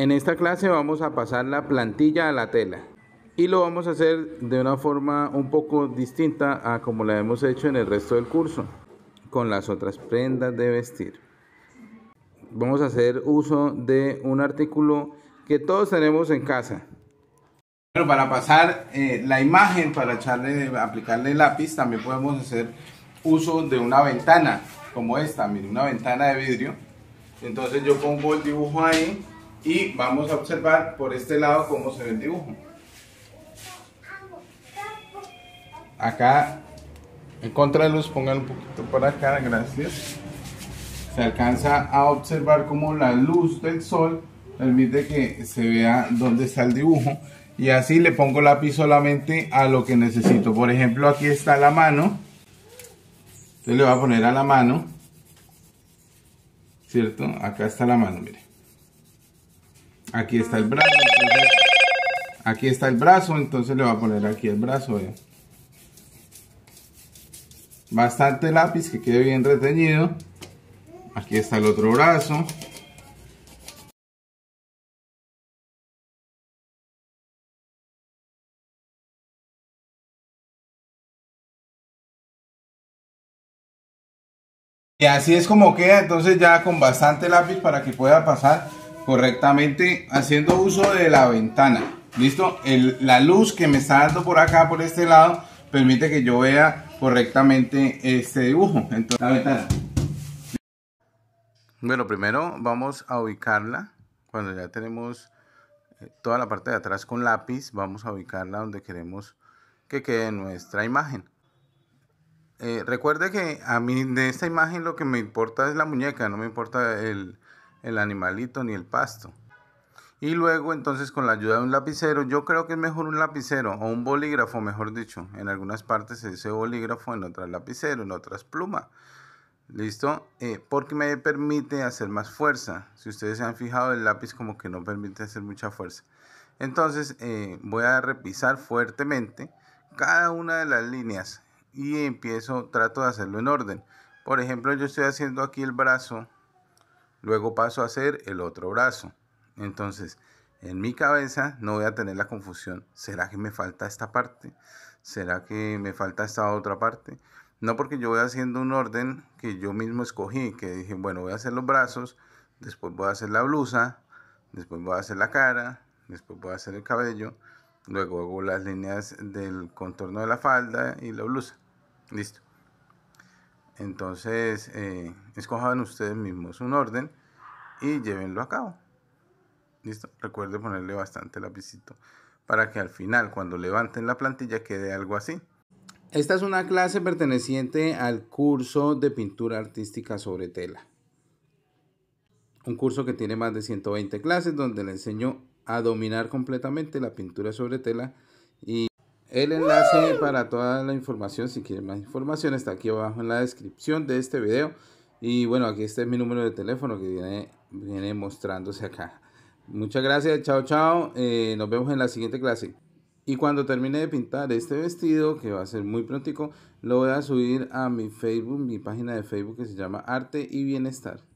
En esta clase vamos a pasar la plantilla a la tela y lo vamos a hacer de una forma un poco distinta a como la hemos hecho en el resto del curso con las otras prendas de vestir. Vamos a hacer uso de un artículo que todos tenemos en casa. Pero para pasar eh, la imagen, para echarle, aplicarle lápiz, también podemos hacer uso de una ventana como esta, mire, una ventana de vidrio. Entonces yo pongo el dibujo ahí y vamos a observar por este lado cómo se ve el dibujo. Acá en contra de luz, pongan un poquito para acá, gracias. Se alcanza a observar cómo la luz del sol permite que se vea dónde está el dibujo. Y así le pongo lápiz solamente a lo que necesito. Por ejemplo, aquí está la mano. Entonces le va a poner a la mano. ¿Cierto? Acá está la mano, mire aquí está el brazo. aquí está el brazo, entonces le voy a poner aquí el brazo. Bastante lápiz que quede bien retenido. Aquí está el otro brazo. Y así es como queda, entonces ya con bastante lápiz para que pueda pasar correctamente haciendo uso de la ventana. ¿Listo? la luz que me está dando por acá, por este lado, permite que yo vea correctamente este dibujo. Entonces, la ventana. Bueno, primero vamos a ubicarla. Cuando ya tenemos eh, toda la parte de atrás con lápiz, vamos a ubicarla donde queremos que quede nuestra imagen. Eh, recuerde que a mí de esta imagen lo que me importa es la muñeca, no me importa el, el animalito ni el pasto. Y luego entonces con la ayuda de un lapicero, yo creo que es mejor un lapicero o un bolígrafo, mejor dicho. En algunas partes se dice bolígrafo, en otras lapicero, en otras pluma. ¿Listo? Eh, porque me permite hacer más fuerza. Si ustedes se han fijado, el lápiz como que no permite hacer mucha fuerza. Entonces eh, voy a repisar fuertemente cada una de las líneas y empiezo, trato de hacerlo en orden. Por ejemplo, yo estoy haciendo aquí el brazo Luego paso a hacer el otro brazo. Entonces, en mi cabeza no voy a tener la confusión. ¿Será que me falta esta parte? ¿Será que me falta esta otra parte? No porque yo voy haciendo un orden que yo mismo escogí, que dije, bueno, voy a hacer los brazos, después voy a hacer la blusa, después voy a hacer la cara, después voy a hacer el cabello, luego hago las líneas del contorno de la falda y la blusa. Listo. Entonces, eh, escojan ustedes mismos un orden y llévenlo a cabo. ¿Listo? Recuerde ponerle bastante lapicito para que al final, cuando levanten la plantilla, quede algo así. Esta es una clase perteneciente al curso de pintura artística sobre tela. Un curso que tiene más de 120 clases donde le enseño a dominar completamente la pintura sobre tela y el enlace para toda la información, si quieren más información, está aquí abajo en la descripción de este video. Y bueno, aquí este es mi número de teléfono que viene, viene mostrándose acá. Muchas gracias, chao, chao. Eh, nos vemos en la siguiente clase. Y cuando termine de pintar este vestido, que va a ser muy prontico, lo voy a subir a mi Facebook, mi página de Facebook que se llama Arte y Bienestar.